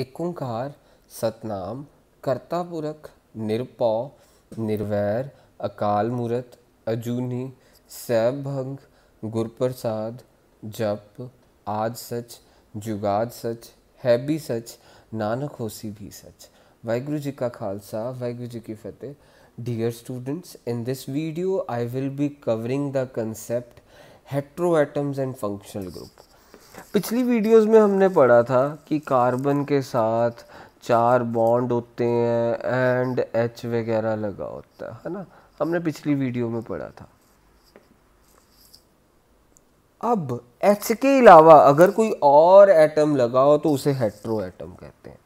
एकोंकार सतनाम कर्ता पुरख निरपौ निर्वैर अकाल मूरत अजूनी सैभंग गुरप्रसाद जप आज सच जुगाद सच है भी सच नानक होसी भी सच वाहगुरु जी का खालसा वाहगुरु जी की फतेह students in this video I will be covering the the hetero atoms and functional group पिछली वीडियोस में हमने पढ़ा था कि कार्बन के साथ चार बॉन्ड होते हैं एंड एच वगैरह लगा होता है ना हमने पिछली वीडियो में पढ़ा था अब एच के अलावा अगर कोई और एटम लगा हो तो उसे हेट्रो एटम कहते हैं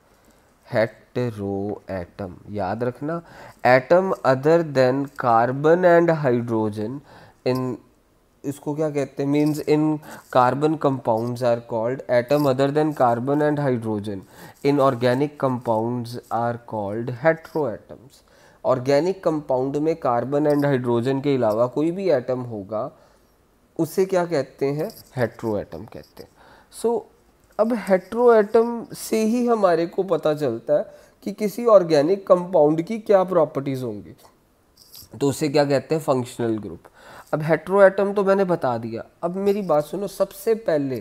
हेट्रो एटम याद रखना atom other than carbon and hydrogen in इसको क्या कहते हैं means in carbon compounds are called atom other than carbon and hydrogen in organic compounds are called hetero atoms organic compound में carbon and hydrogen के अलावा कोई भी atom होगा उसे क्या कहते हैं हेट्रो एटम कहते हैं सो so, अब हेट्रो एटम से ही हमारे को पता चलता है कि किसी ऑर्गेनिक कंपाउंड की क्या प्रॉपर्टीज़ होंगी तो उसे क्या कहते हैं फंक्शनल ग्रुप अब हेट्रो एटम तो मैंने बता दिया अब मेरी बात सुनो सबसे पहले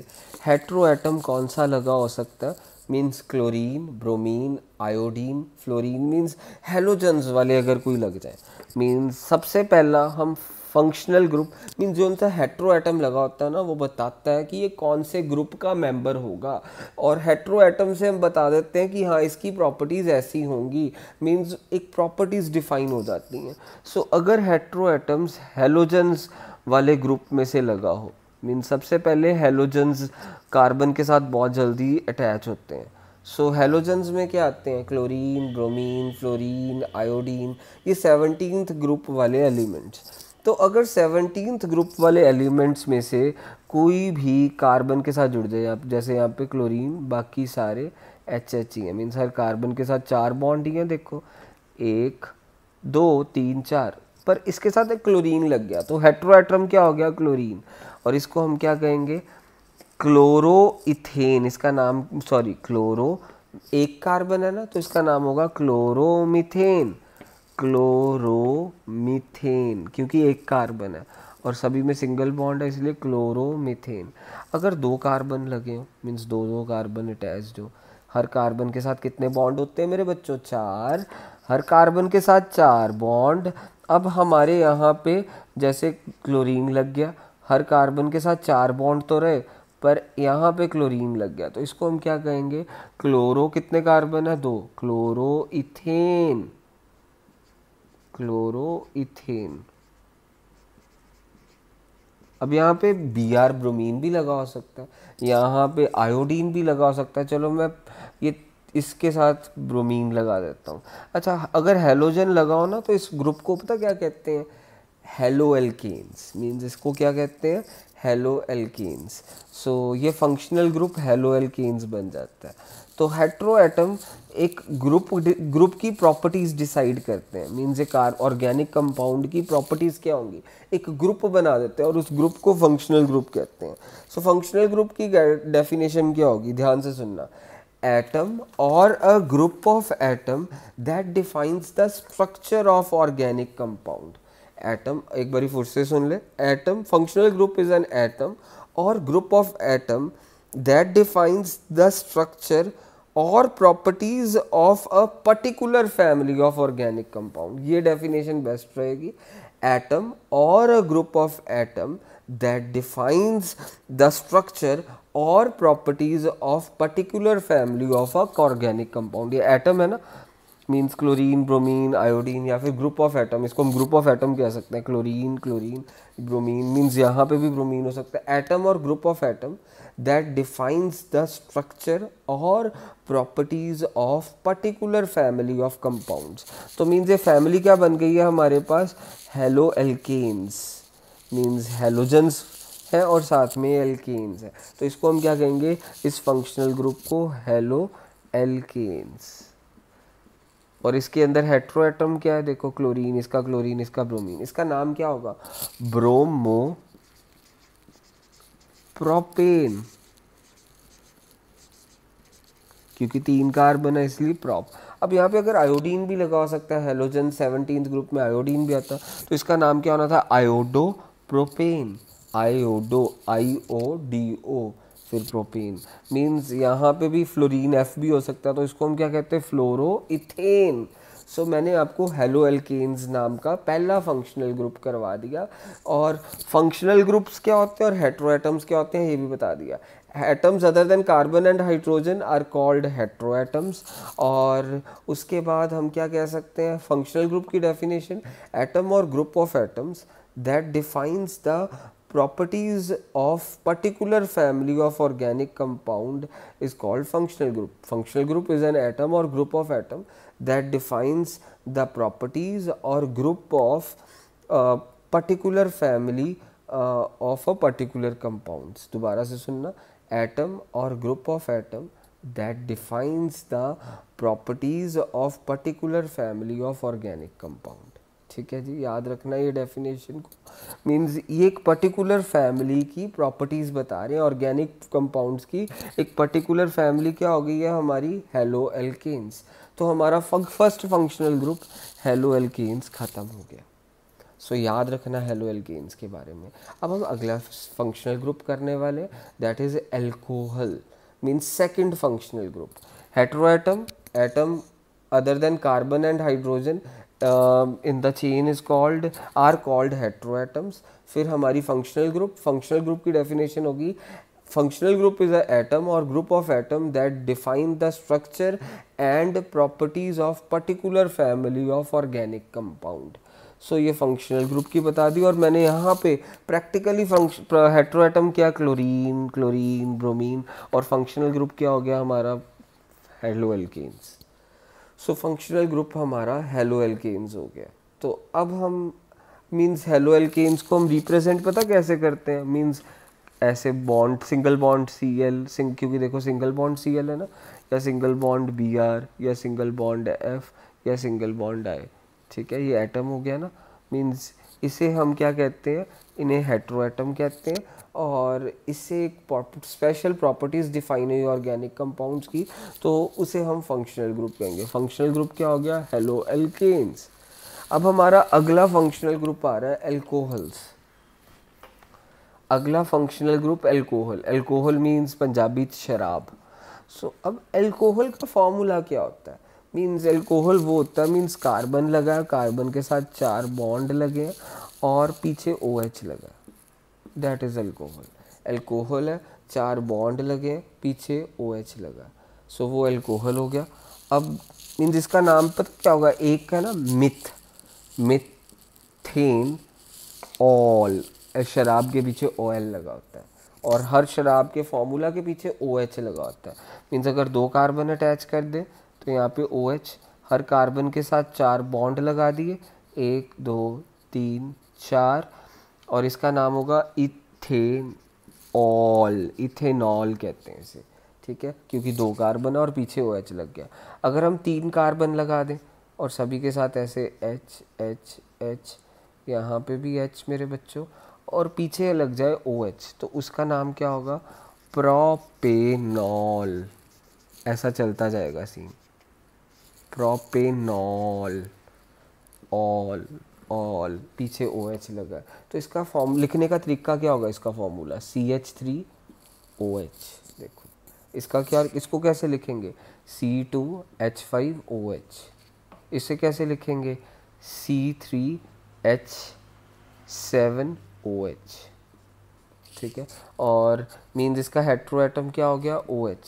हेट्रो एटम कौन सा लगा हो सकता है means chlorine bromine iodine fluorine means halogens वाले अगर कोई लग जाए मीन्स सबसे पहला हम फंक्शनल ग्रुप मीन जो उनका हेट्रो एटम लगा होता है ना वो बताता है कि ये कौन से ग्रुप का मेंबर होगा और हेट्रो एटम से हम बता देते हैं कि हाँ इसकी प्रॉपर्टीज़ ऐसी होंगी मीन्स एक प्रॉपर्टीज़ डिफाइन हो जाती हैं सो so, अगर हेट्रो एटम्स हेलोजन्स वाले ग्रुप में से लगा हो मीन सबसे पहले हेलोजन्स कार्बन के साथ बहुत जल्दी अटैच होते हैं सो so, हेलोजन्स में क्या आते हैं क्लोरीन ब्रोमीन फ्लोरीन आयोडीन ये सेवनटीन ग्रुप वाले एलिमेंट्स तो अगर सेवनटीन ग्रुप वाले एलिमेंट्स में से कोई भी कार्बन के साथ जुड़ जाए आप जैसे यहाँ पे क्लोरीन बाकी सारे एच एच ही हैं सर कार्बन के साथ चार बॉन्ड ही हैं देखो एक दो तीन चार पर इसके साथ एक क्लोरीन लग गया तो हेट्रोएट्रम क्या हो गया क्लोरीन और इसको हम क्या कहेंगे क्लोरो इथेन इसका नाम सॉरी क्लोरो एक कार्बन है ना तो इसका नाम होगा क्लोरोमिथेन क्लोरोमीथेन क्योंकि एक कार्बन है और सभी में सिंगल बॉन्ड है इसलिए क्लोरोमीथेन अगर दो कार्बन लगे हो मीन्स दो दो कार्बन अटैच हो हर कार्बन के साथ कितने बॉन्ड होते हैं मेरे बच्चों चार हर कार्बन के साथ चार बॉन्ड अब हमारे यहाँ पे जैसे क्लोरीन लग गया हर कार्बन के साथ चार बॉन्ड तो रहे पर यहाँ पे क्लोरीन लग गया तो इसको हम क्या कहेंगे क्लोरो कितने कार्बन है दो क्लोरोइथेन क्लोरोइथेन अब यहाँ पे बी आर ब्रोमीन भी लगा हो सकता है यहाँ पे आयोडीन भी लगा हो सकता है चलो मैं ये इसके साथ ब्रोमीन लगा देता हूँ अच्छा अगर हेलोजन लगाओ ना तो इस ग्रुप को पता क्या कहते हैं हेलो एल्किन्स मीन्स इसको क्या कहते हैं हेलो एल्किन्स सो ये फंक्शनल ग्रुप हेलो एल्किन्स बन जाता है तो हेट्रो एटम्स एक ग्रुप ग्रुप की प्रॉपर्टीज डिसाइड करते हैं मीन्स एक ऑर्गेनिक कंपाउंड की प्रॉपर्टीज क्या होंगी एक ग्रुप बना देते हैं और उस ग्रुप को फंक्शनल ग्रुप कहते हैं सो फंक्शनल ग्रुप की डेफिनेशन क्या होगी ध्यान से सुनना atom or a group of atom that defines the structure of organic compound atom एक बारी फिर से सुन ले atom functional group is an atom or group of atom that defines the structure or properties of a particular family of organic compound. Ye definition best rahegi. Atom or a group of atom that defines the structure or properties of particular family of a organic compound. Ye atom hai na, means chlorine bromine iodine या फिर group of atom इसको हम group of atom कह सकते हैं chlorine chlorine bromine means यहाँ पे भी ब्रोमीन हो सकता है atom or group of atom that defines the structure और properties of particular family of compounds तो मीन्स ये फैमिली क्या बन गई है हमारे पास हेलो एल्केन्स मीन्स हेलोजन्स हैं और साथ में एल्केन्स है तो इसको हम क्या कहेंगे इस फंक्शनल ग्रुप को हेलो एल्केन्स और इसके अंदर हेट्रो एटम क्या है देखो क्लोरीन इसका क्लोरीन इसका ब्रोमीन इसका नाम क्या होगा ब्रोमो प्रोपेन क्योंकि तीन कार्बन है इसलिए प्रॉप अब यहाँ पे अगर आयोडीन भी लगा हो सकता है हेलोजन सेवनटीन ग्रुप में आयोडीन भी आता तो इसका नाम क्या होना था iodo propane iodo I O D O फिर प्रोपीन मीन्स यहाँ पे भी फ्लोरीन एफ भी हो सकता है तो इसको हम क्या कहते हैं फ्लोरो इथेन सो so, मैंने आपको हेलो एल्केन्स नाम का पहला फंक्शनल ग्रुप करवा दिया और फंक्शनल ग्रुप्स क्या होते हैं और हेट्रो एटम्स क्या होते हैं ये भी बता दिया atoms other than carbon and hydrogen are called hetero atoms और उसके बाद हम क्या कह सकते हैं फंक्शनल ग्रुप की definition atom or group of atoms that defines the properties of particular family of organic compound is called functional group. Functional group is an atom or group of atom that defines the properties or group of uh, particular family uh, of a particular compounds. दोबारा से सुनना atom or group of atom that defines the properties of particular family of organic compound. ठीक है जी याद रखना ये definition को means ये एक पर्टिकुलर फैमिली की प्रॉपर्टीज़ बता रहे हैं ऑर्गेनिक कंपाउंड्स की एक पर्टिकुलर फैमिली क्या हो गई है हमारी हेलो एल्केन्स तो हमारा first functional group haloalkanes ख़त्म हो गया सो so, याद रखना हेलो एल्केन्स के बारे में अब हम अगला फंक्शनल ग्रुप करने वाले that is alcohol means second functional group hetero atom atom other than carbon and hydrogen in the chain is called are called hetero atoms फिर हमारी फंक्शनल ग्रुप फंक्शनल ग्रुप की डेफिनेशन होगी functional group is atom or group of atom that define the structure and properties of particular family of organic compound so ये functional group की बता दी और मैंने यहाँ पे प्रैक्टिकली हेट्रो एटम क्या क्लोरीन क्लोरीन ब्रोमीन और फंक्शनल ग्रुप क्या हो गया हमारा haloalkanes so functional group हमारा हेलो एल्केन्स हो गया तो अब हम मीन्स हेलो एल्केन्स को हम रिप्रेजेंट पता कैसे करते हैं मीन्स ऐसे bond single bond C L क्योंकि देखो सिंगल बॉन्ड सी एल है ना या सिंगल बॉन्ड बी आर या सिंगल बॉन्ड एफ या सिंगल बॉन्ड आई ठीक है ये एटम हो गया ना मीन्स इसे हम क्या कहते हैं इन्हें एटम कहते हैं और इससे एक स्पेशल प्रॉपर्टीज़ डिफाइन हुई ऑर्गेनिक कंपाउंड्स की तो उसे हम फंक्शनल ग्रुप कहेंगे फंक्शनल ग्रुप क्या हो गया हेलो एल्केन्स अब हमारा अगला फंक्शनल ग्रुप आ रहा है एल्कोहल्स अगला functional group alcohol alcohol means Punjabi शराब सो so, अब एल्कोहल का फॉर्मूला क्या होता है मीन्स एल्कोहल वो होता है मीन्स कार्बन लगा कार्बन के साथ चार बॉन्ड लगे हैं और पीछे ओ OH लगा दैट इज़ अल्कोहल एल्कोहल है चार बॉन्ड लगे पीछे ओ OH लगा सो so, वो अल्कोहल हो गया अब इन जिसका नाम पर क्या होगा एक का ना मिथ मिथेन ऑल शराब के पीछे ओ एल लगा होता है और हर शराब के फॉर्मूला के पीछे ओ OH लगा होता है मीन्स अगर दो कार्बन अटैच कर दे तो यहाँ पे ओ OH, हर कार्बन के साथ चार बॉन्ड लगा दिए एक दो तीन चार और इसका नाम होगा इथेनॉल इथेनॉल कहते हैं इसे ठीक है क्योंकि दो कार्बन और पीछे ओ एच लग गया अगर हम तीन कार्बन लगा दें और सभी के साथ ऐसे एच एच एच यहाँ पे भी एच मेरे बच्चों और पीछे लग जाए ओ एच तो उसका नाम क्या होगा प्रोपेनॉल ऐसा चलता जाएगा सीन प्रोपेनॉल ऑल ऑल पीछे ओ OH एच लगा तो इसका फॉर्म लिखने का तरीका क्या होगा इसका formula C H three O H देखो इसका क्या इसको कैसे लिखेंगे C two H five O H इसे कैसे लिखेंगे C three H seven O H ठीक है और मीन्स इसका हेट्रो एटम क्या हो गया ओ OH एच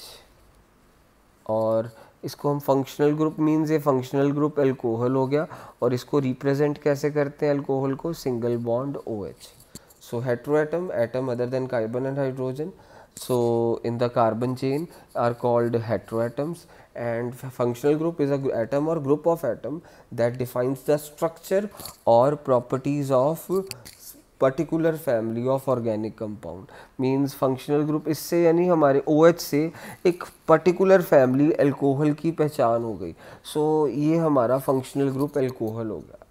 और इसको हम फंक्शनल ग्रुप मीन्स ये फंक्शनल ग्रुप एल्कोहल हो गया और इसको रिप्रेजेंट कैसे करते हैं एल्कोहल को single bond O H so hetero atom atom other than carbon and hydrogen so in the carbon chain are called hetero atoms and functional group is atom or group of atom that defines the structure और properties of particular family of organic compound means functional group इससे यानी हमारे ओ OH से एक particular family alcohol की पहचान हो गई सो so, ये हमारा फंक्शनल ग्रुप एल्कोहल हो गया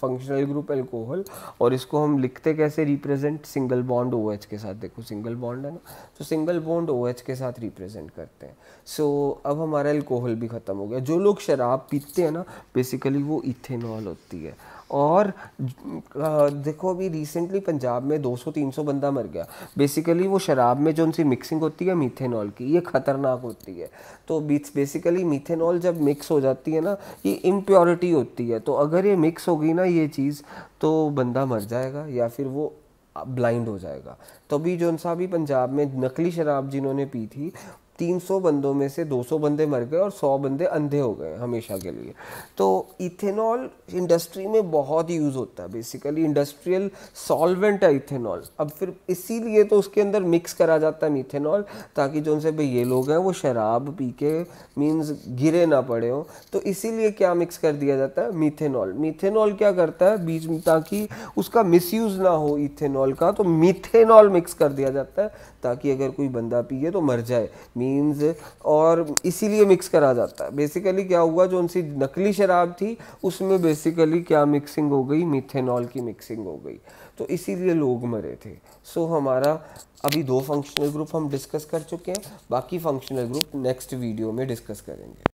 फंक्शनल ग्रुप एल्कोहल और इसको हम लिखते कैसे represent single bond O OH के साथ देखो सिंगल बॉन्ड है ना तो सिंगल बॉन्ड ओ OH के साथ रिप्रेजेंट करते हैं सो so, अब हमारा एल्कोहल भी ख़त्म हो गया जो लोग शराब पीते हैं ना बेसिकली वो इथेनॉल होती है और देखो अभी रिसेंटली पंजाब में 200-300 बंदा मर गया बेसिकली वो शराब में जो उनकी मिक्सिंग होती है मीथेनॉल की ये ख़तरनाक होती है तो बेसिकली मीथेनॉल जब मिक्स हो जाती है ना ये इम्प्योरिटी होती है तो अगर ये मिक्स होगी ना ये चीज़ तो बंदा मर जाएगा या फिर वो ब्लाइंड हो जाएगा तो भी जो सा भी पंजाब में नकली शराब जिन्होंने पी थी 300 बंदों में से 200 बंदे मर गए और 100 बंदे अंधे हो गए हमेशा के लिए तो इथेनॉल इंडस्ट्री में बहुत यूज़ होता है बेसिकली इंडस्ट्रियल सॉल्वेंट है इथेनॉल अब फिर इसीलिए तो उसके अंदर मिक्स करा जाता है मिथेनॉल ताकि जो उनसे भाई ये लोग हैं वो शराब पी के मीन्स गिरे ना पड़े हों तो इसीलिए क्या मिक्स कर दिया जाता है मिथेनॉल मिथेनॉल क्या करता है बीच में ताकि उसका मिस ना हो इथेनॉल का तो मिथेनॉल मिक्स कर दिया जाता है ताकि अगर कोई बंदा पिए तो मर जाए मीन्स और इसीलिए मिक्स करा जाता है बेसिकली क्या हुआ जो उनसी नकली शराब थी उसमें बेसिकली क्या मिक्सिंग हो गई मिथेनॉल की मिक्सिंग हो गई तो इसीलिए लोग मरे थे सो हमारा अभी दो फंक्शनल ग्रुप हम डिस्कस कर चुके हैं बाकी फंक्शनल ग्रुप नेक्स्ट वीडियो में डिस्कस करेंगे